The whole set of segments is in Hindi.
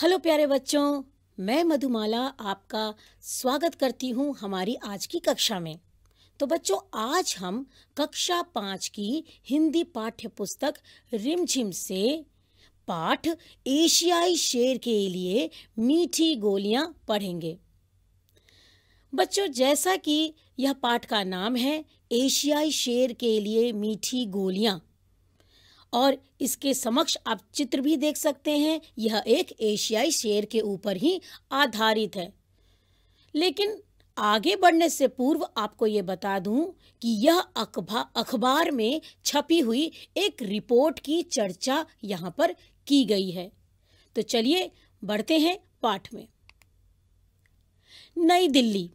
हेलो प्यारे बच्चों मैं मधुमाला आपका स्वागत करती हूँ हमारी आज की कक्षा में तो बच्चों आज हम कक्षा पाँच की हिंदी पाठ्य पुस्तक रिमझिम से पाठ एशियाई शेर के लिए मीठी गोलियाँ पढ़ेंगे बच्चों जैसा कि यह पाठ का नाम है एशियाई शेर के लिए मीठी गोलियाँ और इसके समक्ष आप चित्र भी देख सकते हैं यह एक एशियाई शेर के ऊपर ही आधारित है लेकिन आगे बढ़ने से पूर्व आपको ये बता दूं कि यह अखबार में छपी हुई एक रिपोर्ट की चर्चा यहाँ पर की गई है तो चलिए बढ़ते हैं पाठ में नई दिल्ली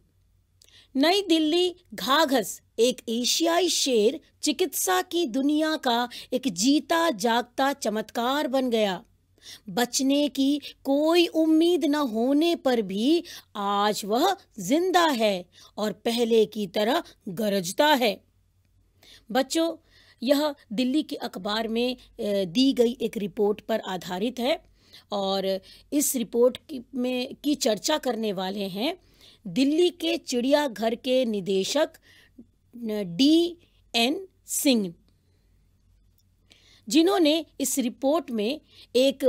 नई दिल्ली घाघस एक एशियाई शेर चिकित्सा की दुनिया का एक जीता जागता चमत्कार बन गया बचने की कोई उम्मीद न होने पर भी आज वह जिंदा है और पहले की तरह गरजता है बच्चों यह दिल्ली के अखबार में दी गई एक रिपोर्ट पर आधारित है और इस रिपोर्ट की में की चर्चा करने वाले हैं दिल्ली के चिड़ियाघर के निदेशक डी एन सिंह जिन्होंने इस रिपोर्ट में एक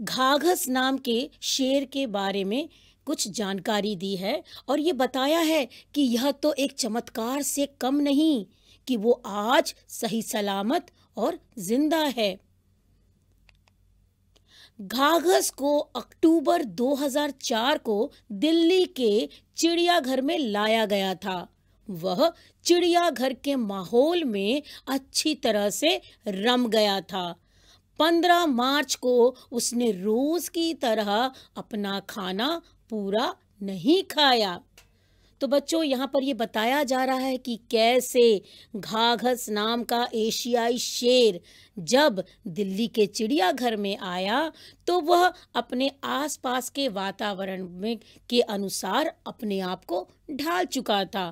घाघस नाम के शेर के बारे में कुछ जानकारी दी है और ये बताया है कि यह तो एक चमत्कार से कम नहीं कि वो आज सही सलामत और जिंदा है घाघस को अक्टूबर 2004 को दिल्ली के चिड़ियाघर में लाया गया था वह चिड़ियाघर के माहौल में अच्छी तरह से रम गया था पंद्रह मार्च को उसने रोज की तरह अपना खाना पूरा नहीं खाया तो बच्चों यहाँ पर ये बताया जा रहा है कि कैसे घाघस नाम का एशियाई शेर जब दिल्ली के चिड़ियाघर में आया तो वह अपने आसपास के वातावरण में के अनुसार अपने आप को ढाल चुका था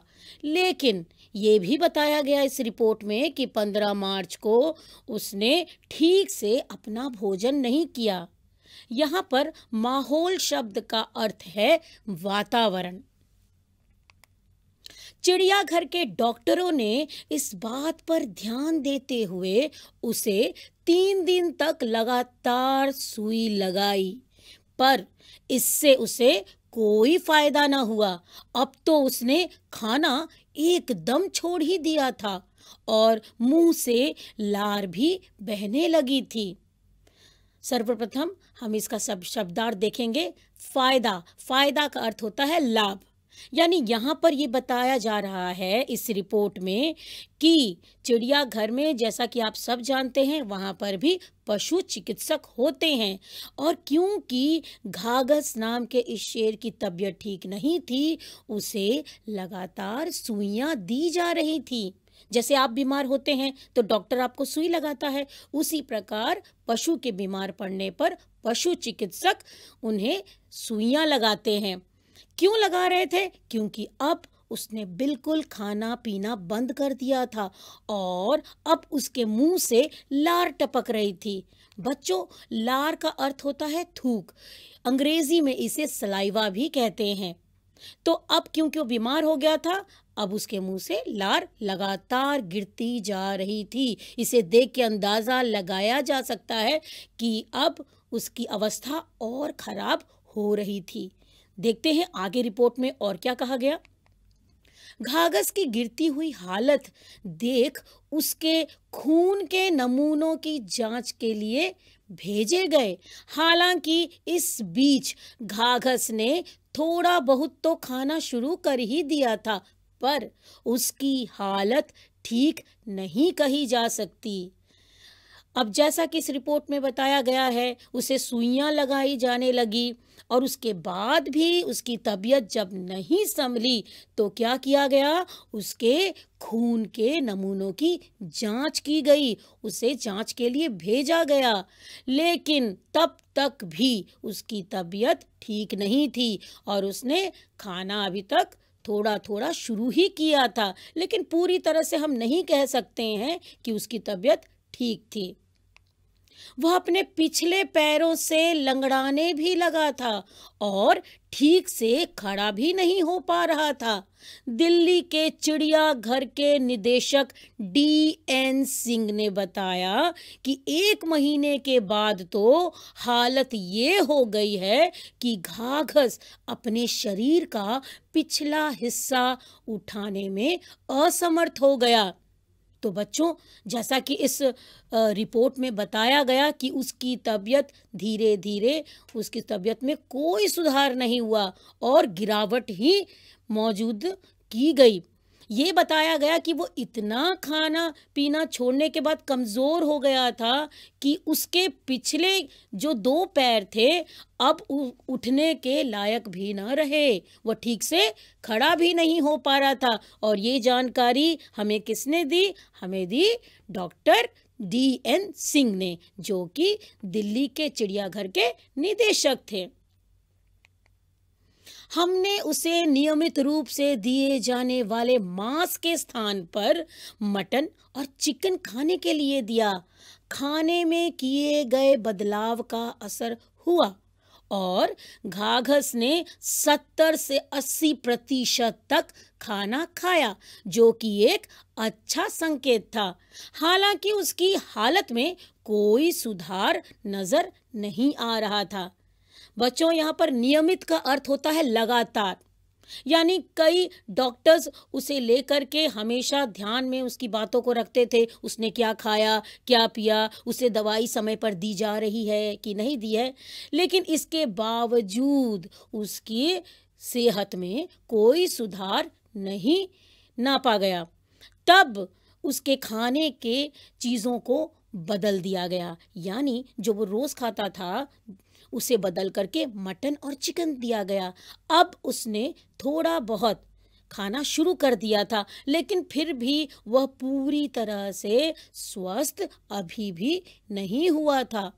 लेकिन ये भी बताया गया इस रिपोर्ट में कि 15 मार्च को उसने ठीक से अपना भोजन नहीं किया यहाँ पर माहौल शब्द का अर्थ है वातावरण चिड़ियाघर के डॉक्टरों ने इस बात पर ध्यान देते हुए उसे तीन दिन तक लगातार सुई लगाई पर इससे उसे कोई फायदा ना हुआ अब तो उसने खाना एकदम छोड़ ही दिया था और मुंह से लार भी बहने लगी थी सर्वप्रथम हम इसका सब शब्दार्थ देखेंगे फायदा फायदा का अर्थ होता है लाभ यानी यहाँ पर ये बताया जा रहा है इस रिपोर्ट में कि चिड़ियाघर में जैसा कि आप सब जानते हैं वहाँ पर भी पशु चिकित्सक होते हैं और क्योंकि घाघस नाम के इस शेर की तबीयत ठीक नहीं थी उसे लगातार सुइयाँ दी जा रही थी जैसे आप बीमार होते हैं तो डॉक्टर आपको सुई लगाता है उसी प्रकार पशु के बीमार पड़ने पर पशु चिकित्सक उन्हें सुइयाँ लगाते हैं क्यों लगा रहे थे क्योंकि अब उसने बिल्कुल खाना पीना बंद कर दिया था और अब उसके मुंह से लार टपक रही थी बच्चों लार का अर्थ होता है थूक अंग्रेजी में इसे सलाइवा भी कहते हैं तो अब क्योंकि वो बीमार हो गया था अब उसके मुंह से लार लगातार गिरती जा रही थी इसे देख के अंदाज़ा लगाया जा सकता है कि अब उसकी अवस्था और ख़राब हो रही थी देखते हैं आगे रिपोर्ट में और क्या कहा गया घाघस की गिरती हुई हालत देख उसके खून के नमूनों की जांच के लिए भेजे गए हालांकि इस बीच घाघस ने थोड़ा बहुत तो खाना शुरू कर ही दिया था पर उसकी हालत ठीक नहीं कही जा सकती अब जैसा कि इस रिपोर्ट में बताया गया है उसे सुइयां लगाई जाने लगी और उसके बाद भी उसकी तबीयत जब नहीं संभली तो क्या किया गया उसके खून के नमूनों की जांच की गई उसे जांच के लिए भेजा गया लेकिन तब तक भी उसकी तबीयत ठीक नहीं थी और उसने खाना अभी तक थोड़ा थोड़ा शुरू ही किया था लेकिन पूरी तरह से हम नहीं कह सकते हैं कि उसकी तबीयत ठीक थी वह अपने पिछले पैरों से लंगड़ाने भी लगा था और ठीक से खड़ा भी नहीं हो पा रहा था दिल्ली के चिड़िया घर के निदेशक डी एन सिंह ने बताया कि एक महीने के बाद तो हालत ये हो गई है कि घाघस अपने शरीर का पिछला हिस्सा उठाने में असमर्थ हो गया तो बच्चों जैसा कि इस रिपोर्ट में बताया गया कि उसकी तबीयत धीरे धीरे उसकी तबीयत में कोई सुधार नहीं हुआ और गिरावट ही मौजूद की गई ये बताया गया कि वो इतना खाना पीना छोड़ने के बाद कमज़ोर हो गया था कि उसके पिछले जो दो पैर थे अब उठने के लायक भी न रहे वह ठीक से खड़ा भी नहीं हो पा रहा था और ये जानकारी हमें किसने दी हमें दी डॉक्टर डी एन सिंह ने जो कि दिल्ली के चिड़ियाघर के निदेशक थे हमने उसे नियमित रूप से दिए जाने वाले मांस के स्थान पर मटन और चिकन खाने के लिए दिया खाने में किए गए बदलाव का असर हुआ और घाघस ने 70 से 80 प्रतिशत तक खाना खाया जो कि एक अच्छा संकेत था हालांकि उसकी हालत में कोई सुधार नजर नहीं आ रहा था बच्चों यहाँ पर नियमित का अर्थ होता है लगातार यानी कई डॉक्टर्स उसे लेकर के हमेशा ध्यान में उसकी बातों को रखते थे उसने क्या खाया क्या पिया उसे दवाई समय पर दी जा रही है कि नहीं दी है लेकिन इसके बावजूद उसकी सेहत में कोई सुधार नहीं नापा गया तब उसके खाने के चीज़ों को बदल दिया गया यानी जो वो रोज़ खाता था उसे बदल करके मटन और चिकन दिया गया अब उसने थोड़ा बहुत खाना शुरू कर दिया था लेकिन फिर भी वह पूरी तरह से स्वस्थ अभी भी नहीं हुआ था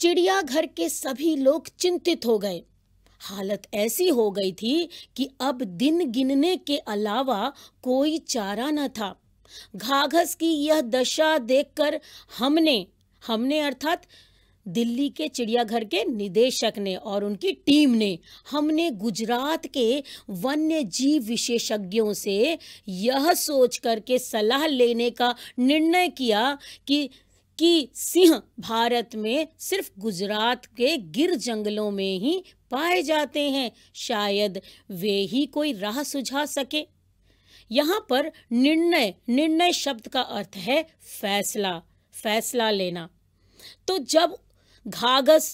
चिड़ियाघर के सभी लोग चिंतित हो गए हालत ऐसी हो गई थी कि अब दिन गिनने के अलावा कोई चारा न था घाघस की यह दशा देखकर हमने हमने अर्थात दिल्ली के चिड़ियाघर के निदेशक ने और उनकी टीम ने हमने गुजरात के वन्य जीव विशेषज्ञों से यह सोच करके सलाह लेने का निर्णय किया कि कि सिंह भारत में सिर्फ गुजरात के गिर जंगलों में ही पाए जाते हैं शायद वे ही कोई राह सुझा सके यहाँ पर निर्णय निर्णय शब्द का अर्थ है फैसला फैसला लेना तो जब घागस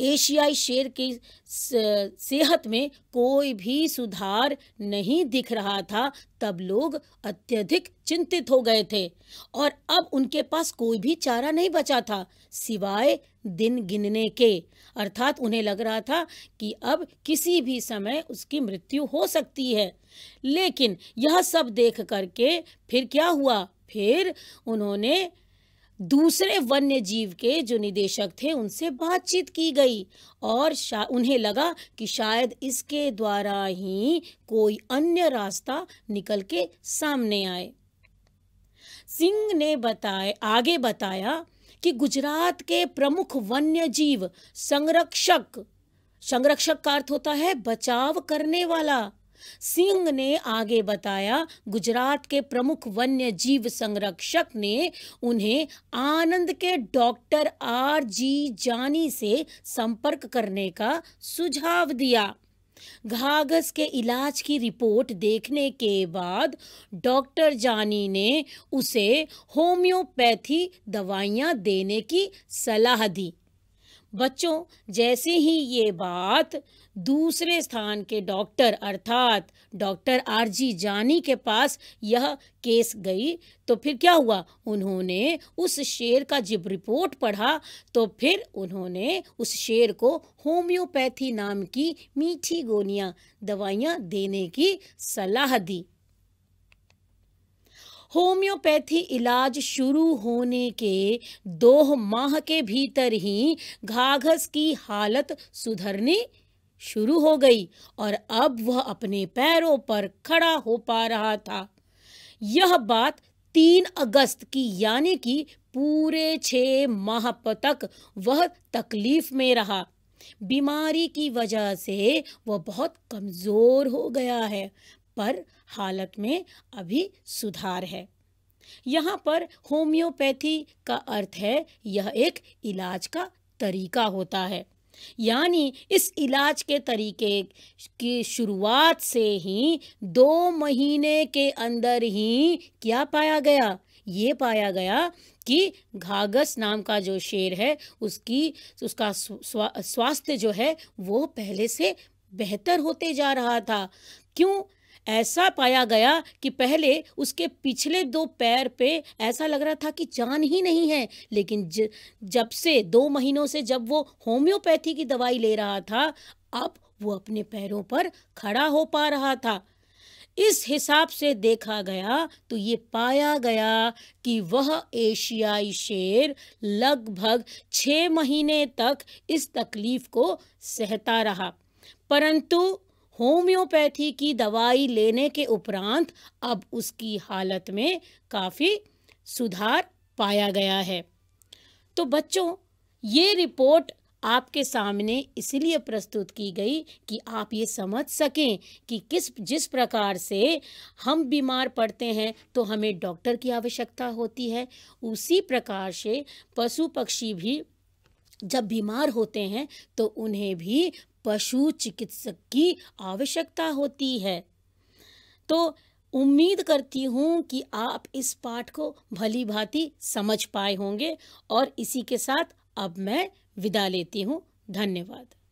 एशियाई शेर की सेहत में कोई भी सुधार नहीं दिख रहा था तब लोग अत्यधिक चिंतित हो गए थे और अब उनके पास कोई भी चारा नहीं बचा था सिवाय दिन गिनने के अर्थात उन्हें लग रहा था कि अब किसी भी समय उसकी मृत्यु हो सकती है लेकिन यह सब देख करके फिर क्या हुआ फिर उन्होंने दूसरे वन्य जीव के जो निदेशक थे उनसे बातचीत की गई और उन्हें लगा कि शायद इसके द्वारा ही कोई अन्य रास्ता निकल के सामने आए सिंह ने बताए आगे बताया कि गुजरात के प्रमुख वन्य जीव संरक्षक संरक्षक का अर्थ होता है बचाव करने वाला सिंह ने आगे बताया गुजरात के प्रमुख वन्य जीव संरक्षक ने उन्हें आनंद के डॉक्टर आर जी जानी से संपर्क करने का सुझाव दिया घाघस के इलाज की रिपोर्ट देखने के बाद डॉक्टर जानी ने उसे होम्योपैथी दवाइयाँ देने की सलाह दी बच्चों जैसे ही ये बात दूसरे स्थान के डॉक्टर अर्थात डॉक्टर आरजी जानी के पास यह केस गई तो फिर क्या हुआ उन्होंने उस शेर का जब रिपोर्ट पढ़ा तो फिर उन्होंने उस शेर को होम्योपैथी नाम की मीठी गोलियां दवाइयां देने की सलाह दी होम्योपैथी इलाज शुरू होने के दो माह के भीतर ही घाघस की हालत सुधरने शुरू हो गई और अब वह अपने पैरों पर खड़ा हो पा रहा था यह बात तीन अगस्त की यानी कि पूरे छः माह तक वह तकलीफ में रहा बीमारी की वजह से वह बहुत कमज़ोर हो गया है पर हालत में अभी सुधार है यहाँ पर होम्योपैथी का अर्थ है यह एक इलाज का तरीका होता है यानी इस इलाज के तरीके की शुरुआत से ही दो महीने के अंदर ही क्या पाया गया ये पाया गया कि घागस नाम का जो शेर है उसकी उसका स्वास्थ्य जो है वो पहले से बेहतर होते जा रहा था क्यों ऐसा पाया गया कि पहले उसके पिछले दो पैर पे ऐसा लग रहा था कि जान ही नहीं है लेकिन ज, जब से दो महीनों से जब वो होम्योपैथी की दवाई ले रहा था अब वो अपने पैरों पर खड़ा हो पा रहा था इस हिसाब से देखा गया तो ये पाया गया कि वह एशियाई शेर लगभग छः महीने तक इस तकलीफ को सहता रहा परंतु होम्योपैथी की दवाई लेने के उपरांत अब उसकी हालत में काफ़ी सुधार पाया गया है तो बच्चों ये रिपोर्ट आपके सामने इसलिए प्रस्तुत की गई कि आप ये समझ सकें कि किस जिस प्रकार से हम बीमार पड़ते हैं तो हमें डॉक्टर की आवश्यकता होती है उसी प्रकार से पशु पक्षी भी जब बीमार होते हैं तो उन्हें भी पशु चिकित्सक की आवश्यकता होती है तो उम्मीद करती हूँ कि आप इस पाठ को भली भांति समझ पाए होंगे और इसी के साथ अब मैं विदा लेती हूँ धन्यवाद